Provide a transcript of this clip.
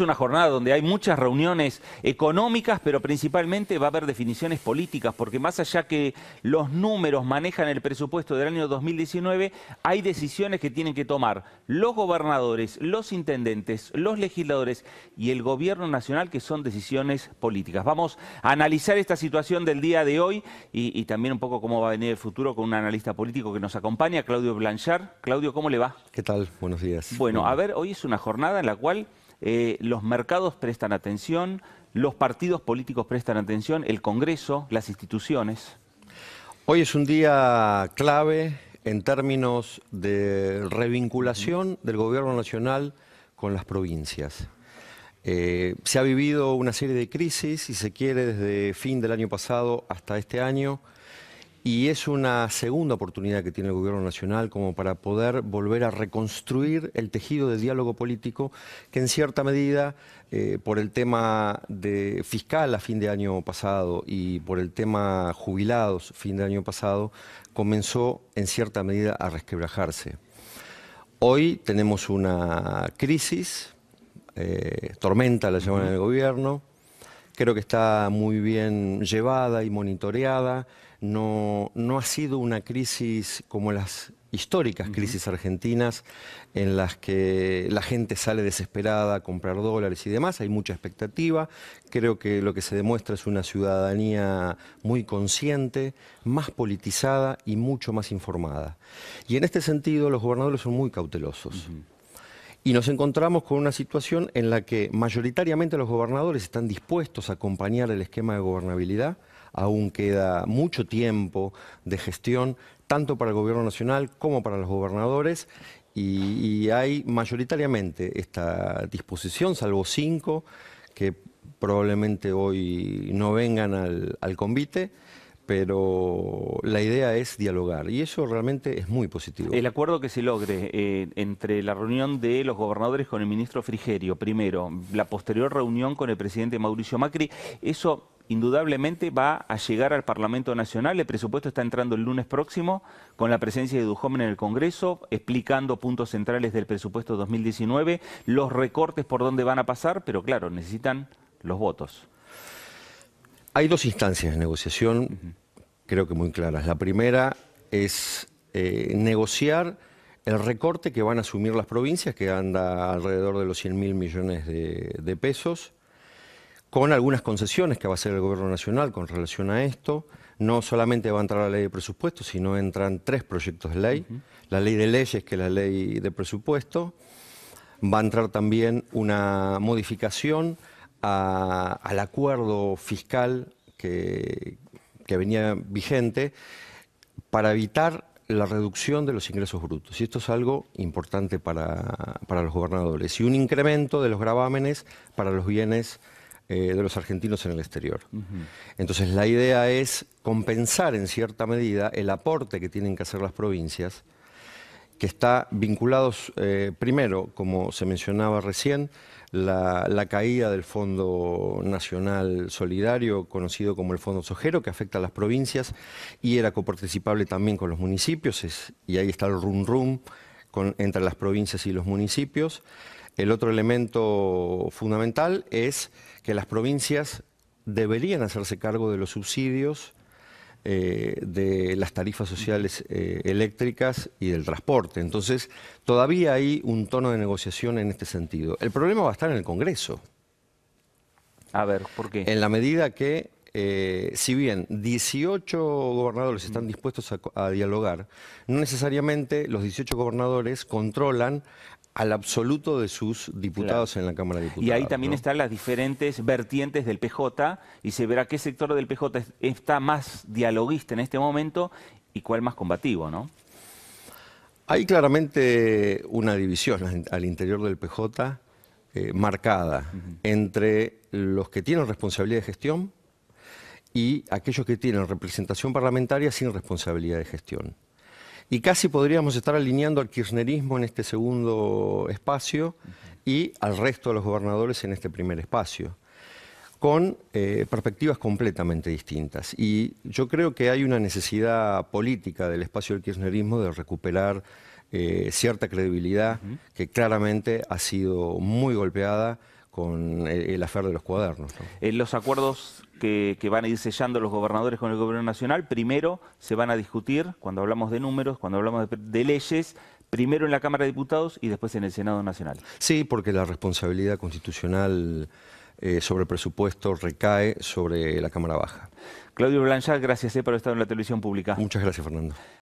una jornada donde hay muchas reuniones económicas, pero principalmente va a haber definiciones políticas, porque más allá que los números manejan el presupuesto del año 2019, hay decisiones que tienen que tomar los gobernadores, los intendentes, los legisladores y el gobierno nacional, que son decisiones políticas. Vamos a analizar esta situación del día de hoy y, y también un poco cómo va a venir el futuro con un analista político que nos acompaña, Claudio Blanchard. Claudio, ¿cómo le va? ¿Qué tal? Buenos días. Bueno, a ver, hoy es una jornada en la cual eh, los mercados prestan atención, los partidos políticos prestan atención, el Congreso, las instituciones. Hoy es un día clave en términos de revinculación del gobierno nacional con las provincias. Eh, se ha vivido una serie de crisis, si se quiere, desde fin del año pasado hasta este año. Y es una segunda oportunidad que tiene el Gobierno Nacional como para poder volver a reconstruir el tejido de diálogo político que en cierta medida, eh, por el tema de fiscal a fin de año pasado y por el tema jubilados fin de año pasado, comenzó en cierta medida a resquebrajarse. Hoy tenemos una crisis, eh, tormenta la llaman del el gobierno, creo que está muy bien llevada y monitoreada. No, ha sido una crisis como las históricas crisis argentinas en las que la gente sale desesperada a comprar dólares y demás, hay mucha expectativa, creo que lo que se demuestra es una ciudadanía muy consciente, más politizada y mucho más informada. Y en este sentido los gobernadores son muy cautelosos. Y nos encontramos con una situación en la que mayoritariamente los gobernadores están dispuestos a acompañar el esquema de gobernabilidad, aún queda mucho tiempo de gestión, tanto para el gobierno nacional como para los gobernadores, y, hay mayoritariamente esta disposición, salvo cinco, que probablemente hoy no vengan al convite pero la idea es dialogar y eso realmente es muy positivo. El acuerdo que se logre eh, entre la reunión de los gobernadores con el ministro Frigerio, primero, la posterior reunión con el presidente Mauricio Macri, eso indudablemente va a llegar al Parlamento Nacional. El presupuesto está entrando el lunes próximo con la presencia de Dujomen en el Congreso, explicando puntos centrales del presupuesto 2019, los recortes por dónde van a pasar, pero claro, necesitan los votos. Hay dos instancias de negociación, creo que muy claras. La primera es eh, negociar el recorte que van a asumir las provincias, que anda alrededor de los 100 mil millones de, pesos, con algunas concesiones que va a hacer el Gobierno Nacional con relación a esto. No solamente va a entrar la ley de presupuesto, sino entran tres proyectos de ley, la ley de leyes, que es la ley de presupuesto, va a entrar también una modificación al acuerdo fiscal que, venía vigente para evitar la reducción de los ingresos brutos. Y esto es algo importante para, los gobernadores. Y un incremento de los gravámenes para los bienes eh, de los argentinos en el exterior. Entonces la idea es compensar en cierta medida el aporte que tienen que hacer las provincias que está vinculado eh, primero, como se mencionaba recién, la, caída del Fondo Nacional Solidario, conocido como el Fondo Sojero, que afecta a las provincias y era coparticipable también con los municipios, es, y ahí está el rum rum entre las provincias y los municipios. El otro elemento fundamental es que las provincias deberían hacerse cargo de los subsidios eh, de las tarifas sociales eh, eléctricas y del transporte. Entonces, todavía hay un tono de negociación en este sentido. El problema va a estar en el Congreso. A ver, ¿por qué? En la medida que, eh, si bien 18 gobernadores están dispuestos a, dialogar, no necesariamente los 18 gobernadores controlan al absoluto de sus diputados en la Cámara de Diputados. Y ahí también están las diferentes vertientes del PJ y se verá qué sector del PJ está más dialoguista en este momento y cuál más combativo, ¿no? Hay claramente una división al interior del PJ eh, marcada entre los que tienen responsabilidad de gestión y aquellos que tienen representación parlamentaria sin responsabilidad de gestión. Y casi podríamos estar alineando al kirchnerismo en este segundo espacio y al resto de los gobernadores en este primer espacio, con eh, perspectivas completamente distintas. Y yo creo que hay una necesidad política del espacio del kirchnerismo de recuperar eh, cierta credibilidad que claramente ha sido muy golpeada con el, afer de los cuadernos. En eh, los acuerdos que, van a ir sellando los gobernadores con el gobierno nacional, primero se van a discutir, cuando hablamos de números, cuando hablamos de, leyes, primero en la Cámara de Diputados y después en el Senado Nacional. Sí, porque la responsabilidad constitucional eh, sobre el presupuesto recae sobre la Cámara Baja. Claudio Blanchard, gracias eh, por estar en la televisión pública. Muchas gracias, Fernando.